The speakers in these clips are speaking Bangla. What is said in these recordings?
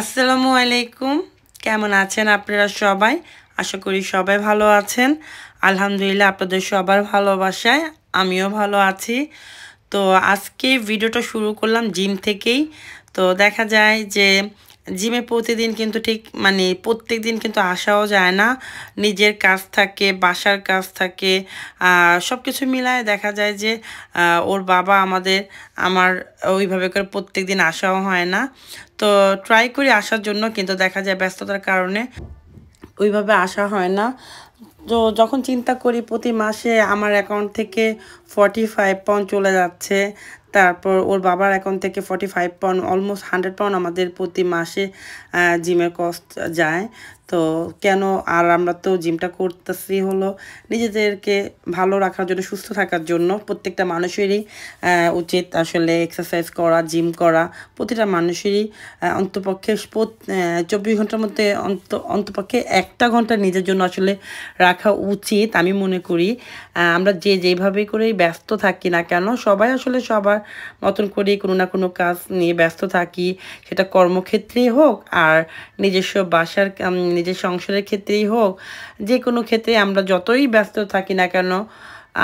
আসসালামু আলাইকুম কেমন আছেন আপনারা সবাই আশা করি সবাই ভালো আছেন আলহামদুলিল্লাহ আপনাদের সবার ভালোবাসায় আমিও ভালো আছি তো আজকে ভিডিওটা শুরু করলাম জিম থেকেই তো দেখা যায় যে জিমে প্রতিদিন কিন্তু ঠিক মানে প্রত্যেক দিন কিন্তু আসাও যায় না নিজের কাজ থাকে বাসার কাজ থাকে সব কিছু মিলায় দেখা যায় যে ওর বাবা আমাদের আমার ওইভাবে করে প্রত্যেক দিন আসাও হয় না তো ট্রাই করি আসার জন্য কিন্তু দেখা যায় ব্যস্ততার কারণে ওইভাবে আসা হয় না তো যখন চিন্তা করি প্রতি মাসে আমার অ্যাকাউন্ট থেকে ফর্টি ফাইভ পাউন্ড চলে যাচ্ছে তারপর ওর বাবার অ্যাকাউন্ট থেকে forty five pound almost hundred pound আমাদের প্রতি মাসে জিমের কস্ট যায় তো কেন আর আমরা তো জিমটা করতেছি হলো নিজেদেরকে ভালো রাখার জন্য সুস্থ থাকার জন্য প্রত্যেকটা মানুষেরই উচিত আসলে এক্সারসাইজ করা জিম করা প্রতিটা মানুষেরই অন্তপক্ষে চব্বিশ ঘন্টার মধ্যে অন্ত অন্তপক্ষে একটা ঘন্টা নিজের জন্য আসলে রাখা উচিত আমি মনে করি আমরা যে যেভাবে করে ব্যস্ত থাকি না কেন সবাই আসলে সবার মতন করে কোনো না কোনো কাজ নিয়ে ব্যস্ত থাকি সেটা কর্মক্ষেত্রেই হোক আর নিজস্ব বাসার নিজের সংসারের ক্ষেত্রেই হোক যে কোনো ক্ষেত্রে আমরা যতই ব্যস্ত থাকি না কেন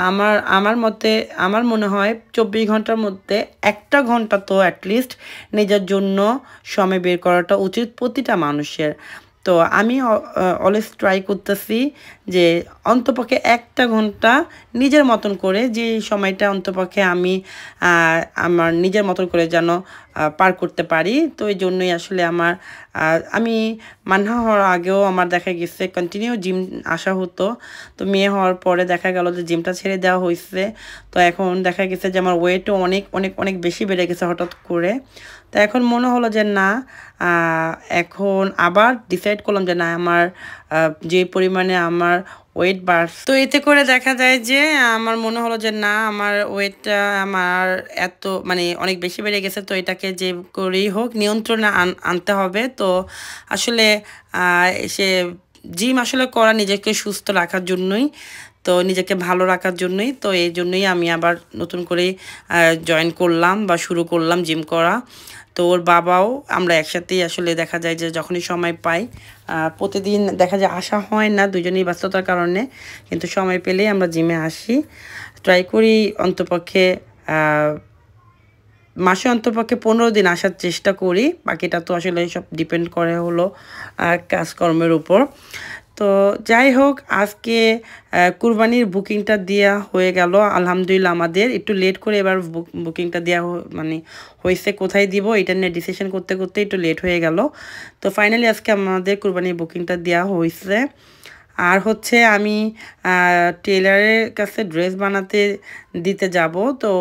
আমার আমার মতে আমার মনে হয় চব্বিশ ঘন্টার মধ্যে একটা ঘন্টা তো অ্যাটলিস্ট নিজের জন্য সময় বের করাটা উচিত প্রতিটা মানুষের তো আমি অলওয়েজ ট্রাই করতেছি যে অন্তপক্ষে একটা ঘন্টা নিজের মতন করে যে সময়টা অন্তপক্ষে আমি আমার নিজের মতন করে যেন পার করতে পারি তো এই জন্যই আসলে আমার আমি মান্না হওয়ার আগেও আমার দেখা গেছে কন্টিনিউ জিম আসা হতো তো মেয়ে হওয়ার পরে দেখা গেল যে জিমটা ছেড়ে দেওয়া হয়েছে তো এখন দেখা গেছে যে আমার ওয়েটও অনেক অনেক অনেক বেশি বেড়ে গেছে হঠাৎ করে তা এখন মনে হলো যে না এখন আবার ডিসাইড করলাম যে না আমার যে পরিমাণে আমার ওয়েট বাড়ছে তো এতে করে দেখা যায় যে আমার মনে হলো যে না আমার ওয়েটটা আমার এত মানে অনেক বেশি বেড়ে গেছে তো এটাকে যে করেই হোক নিয়ন্ত্রণে আনতে হবে তো আসলে সে জিম আসলে করা নিজেকে সুস্থ রাখার জন্যই তো নিজেকে ভালো রাখার জন্যই তো এই জন্যই আমি আবার নতুন করে জয়েন করলাম বা শুরু করলাম জিম করা তো ওর বাবাও আমরা একসাথেই আসলে দেখা যায় যে যখনই সময় পাই প্রতিদিন দেখা যায় আসা হয় না দুজনেই ব্যস্ততার কারণে কিন্তু সময় পেলেই আমরা জিমে আসি ট্রাই করি অন্তপক্ষে মাসে অন্তপক্ষে পনেরো দিন আসার চেষ্টা করি বাকিটা তো আসলে সব ডিপেন্ড করে হলো কাজকর্মের উপর তো যাই হোক আজকে কুরবানির বুকিংটা দেওয়া হয়ে গেল আলহামদুলিল্লাহ আমাদের একটু লেট করে এবার বুকিংটা দেওয়া মানে হয়েছে কোথায় দিব এটা নিয়ে ডিসিশন করতে করতে একটু লেট হয়ে গেল তো ফাইনালি আজকে আমাদের কুরবানির বুকিংটা দেওয়া হয়েছে আর হচ্ছে আমি টেলারের কাছে ড্রেস বানাতে দিতে যাব তো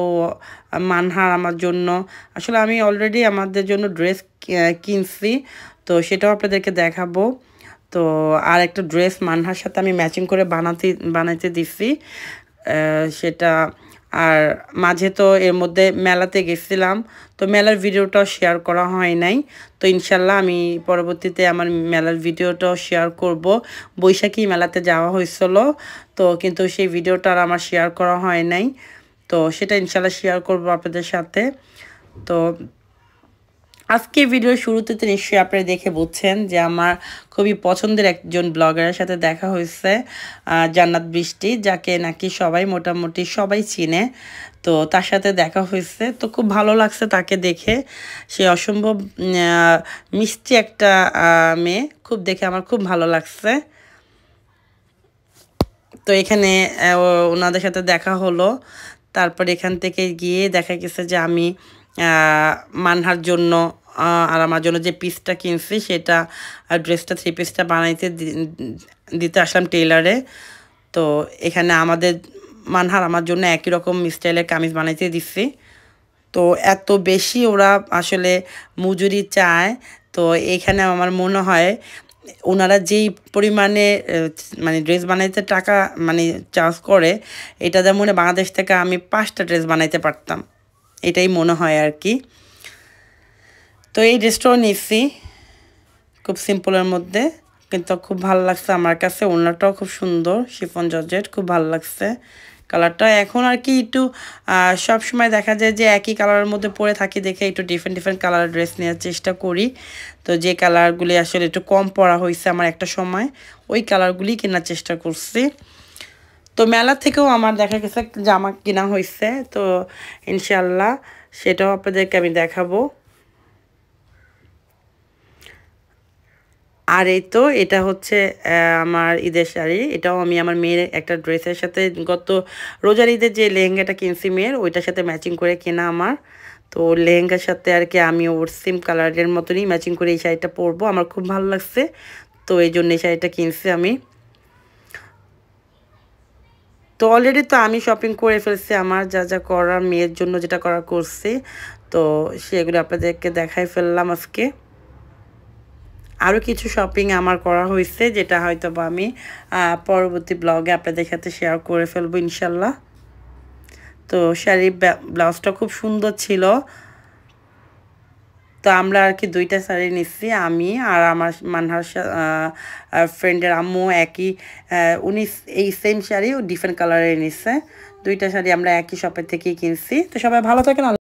মানহার আমার জন্য আসলে আমি অলরেডি আমাদের জন্য ড্রেস কিনছি তো সেটাও আপনাদেরকে দেখাবো তো আর একটা ড্রেস মানহার সাথে আমি ম্যাচিং করে বানাতে বানাইতে দিছি সেটা আর মাঝে তো এর মধ্যে মেলাতে গেছিলাম তো মেলার ভিডিওটাও শেয়ার করা হয় নাই তো ইনশাল্লাহ আমি পরবর্তীতে আমার মেলার ভিডিওটাও শেয়ার করব বৈশাখী মেলাতে যাওয়া হয়েছিল তো কিন্তু সেই ভিডিওটা আর আমার শেয়ার করা হয় নাই তো সেটা ইনশাল্লাহ শেয়ার করব আপনাদের সাথে তো আজকে ভিডিওর শুরুতে তো নিশ্চয়ই আপনারা দেখে বুঝছেন যে আমার খুবই পছন্দের একজন ব্লগারের সাথে দেখা হয়েছে জান্নাত বৃষ্টি যাকে নাকি সবাই মোটামুটি সবাই চিনে তো তার সাথে দেখা হয়েছে তো খুব ভালো লাগছে তাকে দেখে সে অসম্ভব মিষ্টি একটা মেয়ে খুব দেখে আমার খুব ভালো লাগছে তো এখানে ওনাদের সাথে দেখা হলো তারপর এখান থেকে গিয়ে দেখা গেছে যে আমি মানহার জন্য আর আমার জন্য যে পিসটা কিনছি সেটা আর ড্রেসটা থ্রি পিসটা বানাইতে দিতে আসলাম টেলারে তো এখানে আমাদের মানহার আমার জন্য একই রকম স্টাইলের কামিজ বানাইতে দিচ্ছি তো এত বেশি ওরা আসলে মজুরি চায় তো এখানে আমার মনে হয় ওনারা যেই পরিমাণে মানে ড্রেস বানাইতে টাকা মানে চার্জ করে এটা যেমন বাংলাদেশ থেকে আমি পাঁচটা ড্রেস বানাইতে পারতাম এটাই মনে হয় আর কি তো এই ড্রেসটাও নিচ্ছি খুব সিম্পলের মধ্যে কিন্তু খুব ভালো লাগছে আমার কাছে ওনারটাও খুব সুন্দর শিফন জর্জেট খুব ভালো লাগছে কালারটা এখন আর কি একটু সব সময় দেখা যায় যে একই কালারের মধ্যে পরে থাকি দেখে একটু ডিফারেন্ট ডিফারেন্ট কালার ড্রেস নেওয়ার চেষ্টা করি তো যে কালারগুলি আসলে একটু কম পরা হয়েছে আমার একটা সময় ওই কালারগুলি কেনার চেষ্টা করছি তো মেলা থেকেও আমার দেখা গেছে জামা কেনা হয়েছে তো ইনশাল্লাহ সেটাও আপনাদেরকে আমি দেখাবো আর এই তো এটা হচ্ছে আমার ঈদের শাড়ি এটাও আমি আমার মেয়ের একটা ড্রেসের সাথে গত রোজার ঈদের যে লেহেঙ্গাটা কিনছি মেয়ের ওইটার সাথে ম্যাচিং করে কেনা আমার তো লেহেঙ্গার সাথে আর কি আমি ওর সিম কালারের মতনই ম্যাচিং করে এই শাড়িটা পরবো আমার খুব ভালো লাগছে তো এই জন্য এই শাড়িটা কিনছি আমি তো অলরেডি তো আমি শপিং করে ফেলছি আমার যা যা করার মেয়ের জন্য যেটা করা করছি তো সেগুলো আপনাদেরকে দেখাই ফেললাম আজকে আরও কিছু শপিং আমার করা হয়েছে যেটা হয়তো বা আমি পরবর্তী ব্লগে আপনাদের সাথে শেয়ার করে ফেলবো ইনশাল্লাহ তো শাড়ির ব্লাউজটা খুব সুন্দর ছিল তো আমরা আর কি দুইটা শাড়ি নিচ্ছি আমি আর আমার মানহার ফ্রেন্ডের আম্মু একই উনি এই সেম শাড়ি ও ডিফারেন্ট কালারে নিচ্ছে দুইটা শাড়ি আমরা একই শপের থেকেই কিনছি তো সবাই ভালো থাকেন